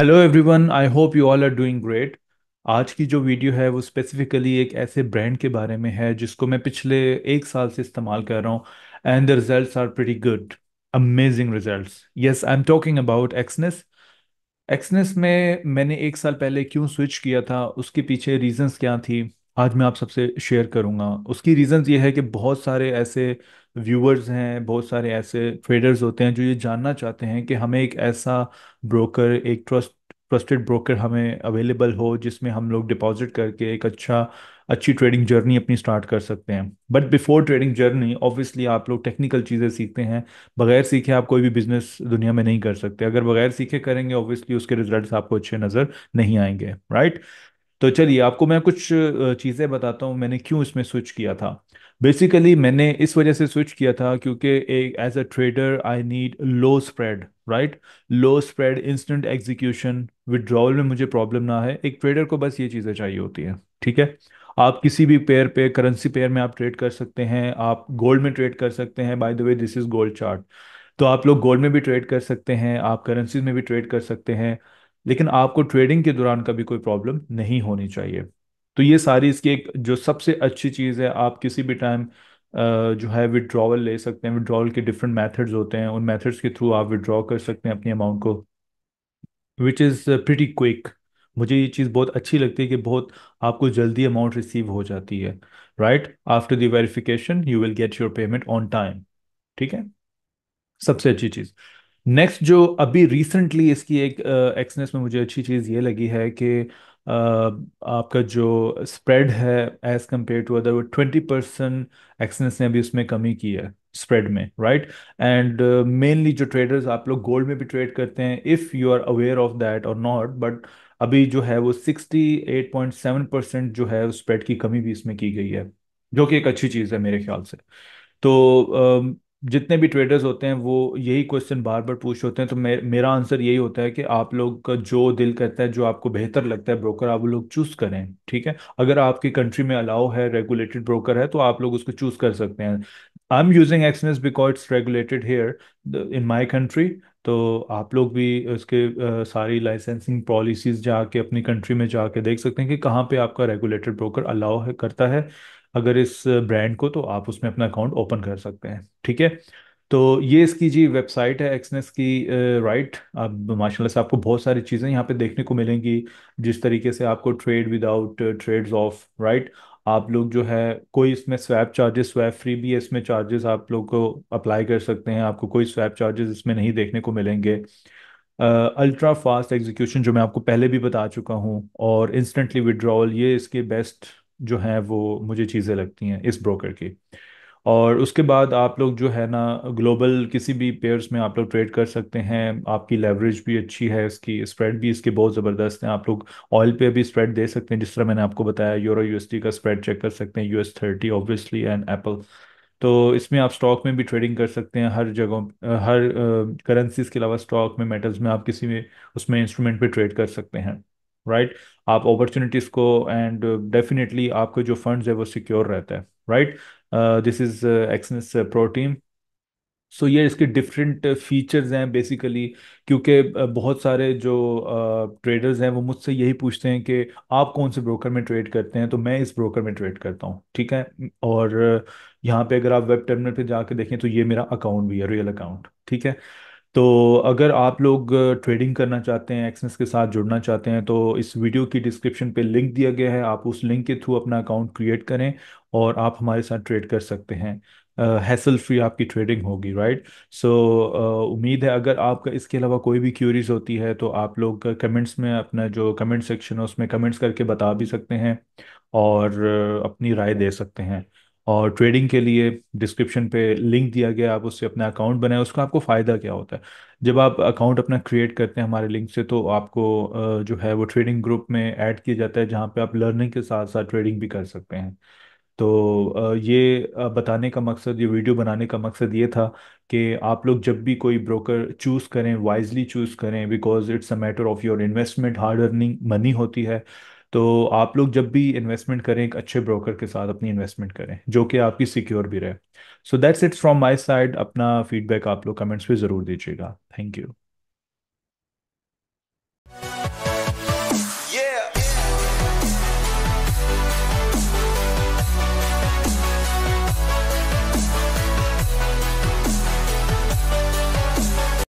hello everyone I hope you all are doing great आज की जो वीडियो है वो स्पेसिफिकली एक ऐसे ब्रांड के बारे में है जिसको मैं पिछले एक साल से इस्तेमाल कर रहा हूँ and the results are pretty good amazing results yes I am talking about Exness Exness में मैंने एक साल पहले क्यों स्विच किया था उसके पीछे रीजन्स क्या थी आज मैं आप सबसे शेयर करूंगा उसकी रीजन ये है कि बहुत सारे ऐसे व्यूअर्स हैं बहुत सारे ऐसे ट्रेडर्स होते हैं जो ये जानना चाहते हैं कि हमें एक ऐसा ब्रोकर एक ट्रस्ट ट्रस्टेड ब्रोकर हमें अवेलेबल हो जिसमें हम लोग डिपॉजिट करके एक अच्छा अच्छी ट्रेडिंग जर्नी अपनी स्टार्ट कर सकते हैं but before trading journey obviously आप लोग टेक्निकल चीज़ें सीखते हैं बगैर सीखे आप कोई भी बिजनेस दुनिया में नहीं कर सकते अगर बगैर सीखे करेंगे ऑब्वियसली उसके रिजल्ट आपको अच्छे नज़र नहीं आएंगे राइट तो चलिए आपको मैं कुछ चीज़ें बताता हूँ मैंने क्यों इसमें स्विच किया था बेसिकली मैंने इस वजह से स्विच किया था क्योंकि एक as a trader I need low spread right low spread instant execution withdrawal में मुझे प्रॉब्लम ना है एक ट्रेडर को बस ये चीज़ें चाहिए होती हैं ठीक है आप किसी भी पेयर पे करेंसी पेयर में आप ट्रेड कर सकते हैं आप गोल्ड में ट्रेड कर सकते हैं by the way this is gold chart तो आप लोग गोल्ड में भी ट्रेड कर सकते हैं आप करेंसीज में भी ट्रेड कर सकते हैं लेकिन आपको ट्रेडिंग के दौरान कभी कोई प्रॉब्लम नहीं होनी चाहिए तो ये सारी इसकी एक जो सबसे अच्छी चीज़ है आप किसी भी टाइम जो है विड्रॉवल ले सकते हैं विड्रॉवल के डिफरेंट मेथड्स होते हैं उन मेथड्स के थ्रू आप विड्रॉ कर सकते हैं अपने अमाउंट को विच इज़ प्रिटी क्विक मुझे ये चीज़ बहुत अच्छी लगती है कि बहुत आपको जल्दी अमाउंट रिसीव हो जाती है right after the verification you will get your payment on time ठीक है सबसे अच्छी चीज़ नेक्स्ट जो अभी रिसेंटली इसकी एक एक्सनेस में मुझे अच्छी चीज़ ये लगी है कि आपका जो स्प्रेड है एज कम्पेयर टू अदर वो ट्वेंटी परसेंट एक्सेंस ने अभी उसमें कमी की है स्प्रेड में राइट एंड मेनली जो ट्रेडर्स आप लोग गोल्ड में भी ट्रेड करते हैं if you are aware of that और नॉट बट अभी जो है वो sixty eight point seven percent जो है स्प्रेड की कमी भी इसमें की गई है जो कि एक अच्छी चीज़ है मेरे ख्याल से तो uh, जितने भी ट्रेडर्स होते हैं वो यही क्वेश्चन बार बार पूछ होते हैं तो मे, मेरा आंसर यही होता है कि आप लोग का जो दिल करता है जो आपको बेहतर लगता है ब्रोकर आप लोग चूज करें ठीक है अगर आपकी कंट्री में अलाउ है रेगुलेटेड ब्रोकर है तो आप लोग उसको चूज कर सकते हैं I am using Exness because it's regulated here in my country तो आप लोग भी उसके आ, सारी लाइसेंसिंग पॉलिसीज जाके अपनी कंट्री में जाके देख सकते हैं कि कहाँ पे आपका रेगुलेटेड ब्रोकर अलाउ है करता है अगर इस ब्रांड को तो आप उसमें अपना अकाउंट ओपन कर सकते हैं ठीक है तो ये इसकी जी वेबसाइट है एक्सनेस की राइट आप माशाल्लाह से आपको बहुत सारी चीज़ें यहाँ पे देखने को मिलेंगी जिस तरीके से आपको trade without trades off right आप लोग जो है कोई इसमें स्वैप चार्जेस स्वैप फ्री भी है इसमें चार्जेस आप लोग को अप्लाई कर सकते हैं आपको कोई स्वैप चार्जेस इसमें नहीं देखने को मिलेंगे अल्ट्रा फास्ट एग्जीक्यूशन जो मैं आपको पहले भी बता चुका हूँ और इंस्टेंटली विड्रॉल ये इसके बेस्ट जो हैं वो मुझे चीज़ें लगती हैं इस ब्रोकर की और उसके बाद आप लोग जो है ना ग्लोबल किसी भी पेयर्स में आप लोग ट्रेड कर सकते हैं आपकी लेवरेज भी अच्छी है इसकी स्प्रेड भी इसके बहुत ज़बरदस्त हैं आप लोग ऑयल पे भी स्प्रेड दे सकते हैं जिस तरह मैंने आपको बताया यूरो यूएसडी का स्प्रेड चेक कर सकते हैं US thirty obviously and Apple तो इसमें आप स्टॉक में भी ट्रेडिंग कर सकते हैं हर जगहों हर करेंसीज के अलावा स्टॉक में मेटल्स में आप किसी में उसमें इंस्ट्रूमेंट पे ट्रेड कर सकते हैं राइट आप अपॉर्चुनिटीज़ को एंड डेफिनेटली uh, आपके जो फंड्स है वो सिक्योर रहता है right this is Exness pro team so ये इसके डिफरेंट फीचर्स uh, हैं बेसिकली क्योंकि uh, बहुत सारे जो ट्रेडर्स हैं वो मुझसे यही पूछते हैं कि आप कौन से ब्रोकर में ट्रेड करते हैं तो मैं इस ब्रोकर में ट्रेड करता हूँ ठीक है और यहाँ पे अगर आप वेब टर्मिनल पे जाके देखें तो ये मेरा अकाउंट भी है रियल अकाउंट ठीक है तो अगर आप लोग ट्रेडिंग करना चाहते हैं एक्सनेस के साथ जुड़ना चाहते हैं तो इस वीडियो की डिस्क्रिप्शन पे लिंक दिया गया है आप उस लिंक के थ्रू अपना अकाउंट क्रिएट करें और आप हमारे साथ ट्रेड कर सकते हैं हैसल फ्री आपकी ट्रेडिंग होगी राइट सो उम्मीद है अगर आपका इसके अलावा कोई भी क्यूरीज होती है तो आप लोग कमेंट्स में अपना जो कमेंट सेक्शन है उसमें कमेंट्स करके बता भी सकते हैं और uh, अपनी राय दे सकते हैं और ट्रेडिंग के लिए डिस्क्रिप्शन पे लिंक दिया गया आप उससे अपना अकाउंट बनाए उसका आपको फ़ायदा क्या होता है जब आप अकाउंट अपना क्रिएट करते हैं हमारे लिंक से तो आपको जो है वो ट्रेडिंग ग्रुप में ऐड किया जाता है जहाँ पे आप लर्निंग के साथ साथ ट्रेडिंग भी कर सकते हैं तो ये बताने का मकसद ये वीडियो बनाने का मकसद ये था कि आप लोग जब भी कोई ब्रोकर चूज़ करें वाइजली चूज़ करें because it's a matter of your investment hard earning money होती है तो आप लोग जब भी इन्वेस्टमेंट करें एक अच्छे ब्रोकर के साथ अपनी इन्वेस्टमेंट करें जो कि आपकी सिक्योर भी रहे so that's it's from my side अपना फीडबैक आप लोग कमेंट्स पे ज़रूर दीजिएगा थैंक यू